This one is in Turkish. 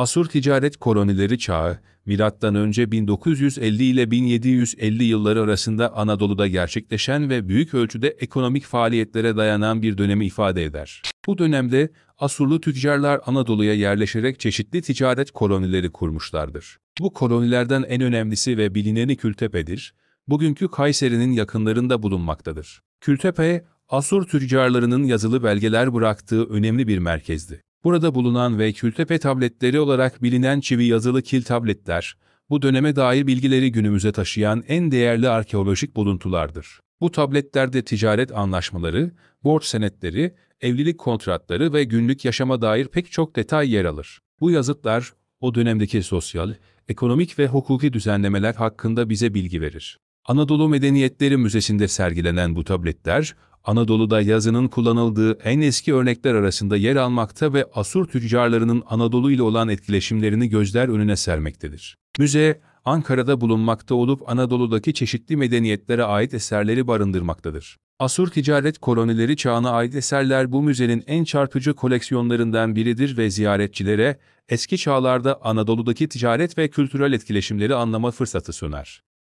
Asur ticaret kolonileri çağı, milattan önce 1950 ile 1750 yılları arasında Anadolu'da gerçekleşen ve büyük ölçüde ekonomik faaliyetlere dayanan bir dönemi ifade eder. Bu dönemde Asurlu tüccarlar Anadolu'ya yerleşerek çeşitli ticaret kolonileri kurmuşlardır. Bu kolonilerden en önemlisi ve bilineni Kültepe'dir. Bugünkü Kayseri'nin yakınlarında bulunmaktadır. Kültepe, Asur tüccarlarının yazılı belgeler bıraktığı önemli bir merkezdi. Burada bulunan ve kültepe tabletleri olarak bilinen çivi yazılı kil tabletler, bu döneme dair bilgileri günümüze taşıyan en değerli arkeolojik buluntulardır. Bu tabletlerde ticaret anlaşmaları, borç senetleri, evlilik kontratları ve günlük yaşama dair pek çok detay yer alır. Bu yazıtlar, o dönemdeki sosyal, ekonomik ve hukuki düzenlemeler hakkında bize bilgi verir. Anadolu Medeniyetleri Müzesi'nde sergilenen bu tabletler, Anadolu'da yazının kullanıldığı en eski örnekler arasında yer almakta ve Asur tüccarlarının Anadolu ile olan etkileşimlerini gözler önüne sermektedir. Müze, Ankara'da bulunmakta olup Anadolu'daki çeşitli medeniyetlere ait eserleri barındırmaktadır. Asur ticaret kolonileri çağına ait eserler bu müzenin en çarpıcı koleksiyonlarından biridir ve ziyaretçilere eski çağlarda Anadolu'daki ticaret ve kültürel etkileşimleri anlama fırsatı sunar.